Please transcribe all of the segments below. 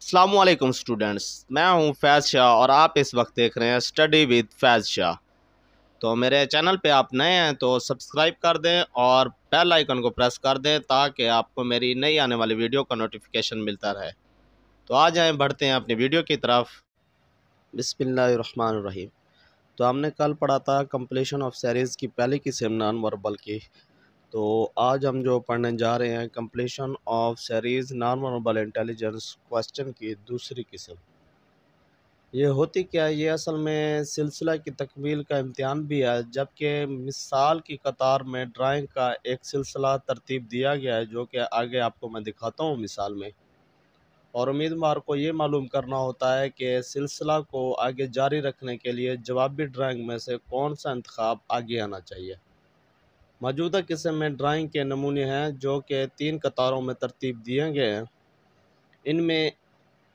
अल्लाम स्टूडेंट्स मैं हूं फैज़ शाह और आप इस वक्त देख रहे हैं स्टडी विद फैज़ शाह तो मेरे चैनल पे आप नए हैं तो सब्सक्राइब कर दें और बेल आइकन को प्रेस कर दें ताकि आपको मेरी नई आने वाली वीडियो का नोटिफिकेशन मिलता रहे तो आ जाएँ बढ़ते हैं अपनी वीडियो की तरफ बसमीम तो हमने कल पढ़ा था कम्पलीशन ऑफ सीरीज़ की पहली किस्म नॉन वर्बल की तो आज हम जो पढ़ने जा रहे हैं completion of series normal verbal intelligence question की दूसरी किस्म ये होती क्या है ये असल में सिलसिला की तकमील का इम्तहान भी है जबकि मिसाल की कतार में ड्राइंग का एक सिलसिला तरतीब दिया गया है जो कि आगे आपको मैं दिखाता हूँ मिसाल में और उम्मीदवार को ये मालूम करना होता है कि सिलसिला को आगे जारी रखने के लिए जवाबी ड्राइंग में से कौन सा इंतखब आगे आना चाहिए मौजूदा किस्म में ड्राइंग के नमूने हैं जो कि तीन कतारों में तरतीब दिए गए हैं इनमें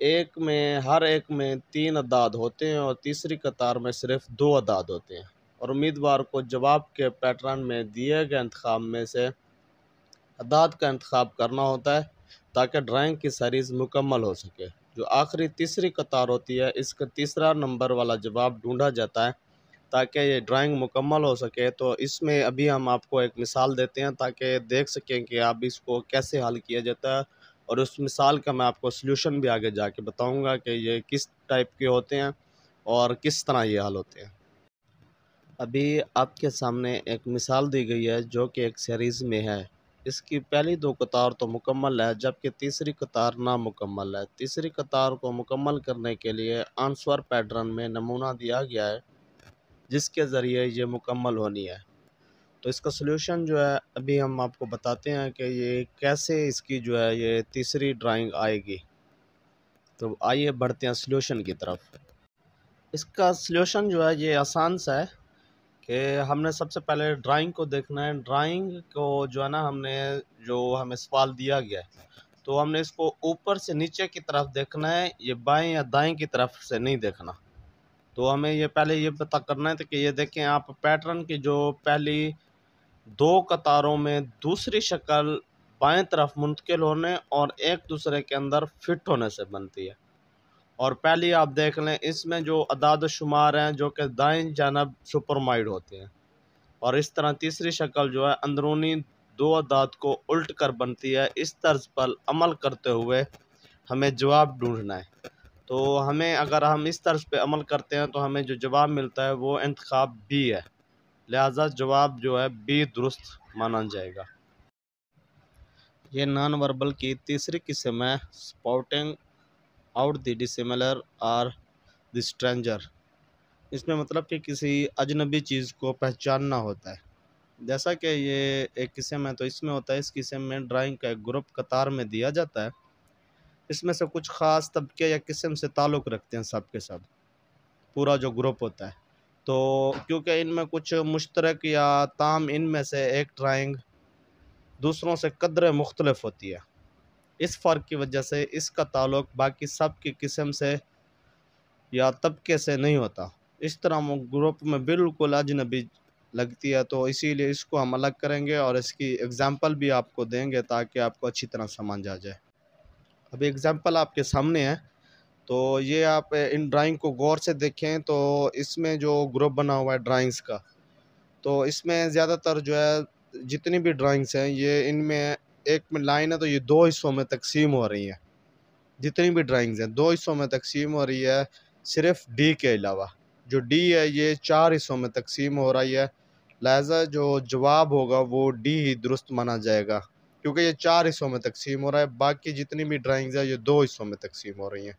एक में हर एक में तीन अदाद होते हैं और तीसरी कतार में सिर्फ दो अदाद होते हैं और उम्मीदवार को जवाब के पैटर्न में दिए गए इंतखब में से अदाद का इंतखब करना होता है ताकि ड्राइंग की सरीज मुकम्मल हो सके जो आखिरी तीसरी कतार होती है इसका तीसरा नंबर वाला जवाब ढूंढा जाता है ताकि ये ड्राइंग मुकम्मल हो सके तो इसमें अभी हम आपको एक मिसाल देते हैं ताकि देख सकें कि आप इसको कैसे हल किया जाता है और उस मिसाल का मैं आपको सोल्यूशन भी आगे जाके बताऊंगा कि ये किस टाइप के होते हैं और किस तरह ये हल होते हैं अभी आपके सामने एक मिसाल दी गई है जो कि एक सीरीज़ में है इसकी पहली दो कतार तो मुकम्मल है जबकि तीसरी कतार नामुकम्मल है तीसरी कतार को मुकम्मल करने के लिए आंसवर पैटर्न में नमूना दिया गया है जिसके ज़रिए ये मुकम्मल होनी है तो इसका सोल्यूशन जो है अभी हम आपको बताते हैं कि ये कैसे इसकी जो है ये तीसरी ड्राइंग आएगी तो आइए बढ़ते हैं सलूशन की तरफ इसका सलूशन जो है ये आसान सा है कि हमने सबसे पहले ड्राइंग को देखना है ड्राइंग को जो है ना हमने जो हमें सवाल दिया गया है तो हमने इसको ऊपर से नीचे की तरफ देखना है ये बाएं या दाएं की तरफ से नहीं देखना तो हमें ये पहले ये पता करना है तो कि ये देखें आप पैटर्न की जो पहली दो कतारों में दूसरी शक्ल बाएं तरफ मुंतकिल होने और एक दूसरे के अंदर फिट होने से बनती है और पहली आप देख लें इसमें जो अदाद शुमार हैं जो कि दाएं जानब सुपरमाइड होते हैं और इस तरह तीसरी शक्ल जो है अंदरूनी दो अदाद को उल्ट कर बनती है इस तर्ज पर अमल करते हुए हमें जवाब ढूंढना है तो हमें अगर हम इस तर्ज पे अमल करते हैं तो हमें जो जवाब मिलता है वो इंतखब बी है लिहाजा जवाब जो है बी दुरुस्त माना जाएगा ये नॉन वर्बल की तीसरी किस्म है spotting out the dissimilar or the stranger इसमें मतलब कि किसी अजनबी चीज़ को पहचानना होता है जैसा कि ये एक किस्म है तो इसमें होता है इस किस्म में ड्राइंग का एक ग्रुप कतार में दिया जाता है इसमें से कुछ ख़ास तबके या किस्म से ताल्लुक़ रखते हैं सब के सब पूरा जो ग्रुप होता है तो क्योंकि इनमें कुछ मुश्तरक या ताम इनमें से एक ड्राइंग दूसरों से कदर मुख्तलफ होती है इस फ़र्क की वजह से इसका ताल्लुक बाकी सब की किस्म से या तबके से नहीं होता इस तरह वो ग्रुप में बिल्कुल अजनबी लगती है तो इसीलिए इसको हम अलग करेंगे और इसकी एग्ज़ाम्पल भी आपको देंगे ताकि आपको अच्छी तरह समझ आ जाए अभी एग्ज़ाम्पल आपके सामने है तो ये आप इन ड्राइंग को गौर से देखें तो इसमें जो ग्रुप बना हुआ है ड्राइंग्स का तो इसमें ज़्यादातर जो है जितनी भी ड्राइंग्स हैं ये इनमें एक में लाइन है तो ये दो हिस्सों में तकसीम हो रही हैं जितनी भी ड्राइंग्स हैं दो हिस्सों में तकसीम हो रही है सिर्फ डी के अलावा जो डी है ये चार हिस्सों में तकसीम हो रही है लहजा जो जवाब होगा वो डी ही दुरुस्त माना जाएगा क्योंकि ये चार हिस्सों में तकसीम हो रहा है बाकी जितनी भी ड्राइंग्स है ये दो हिस्सों में तकसीम हो रही हैं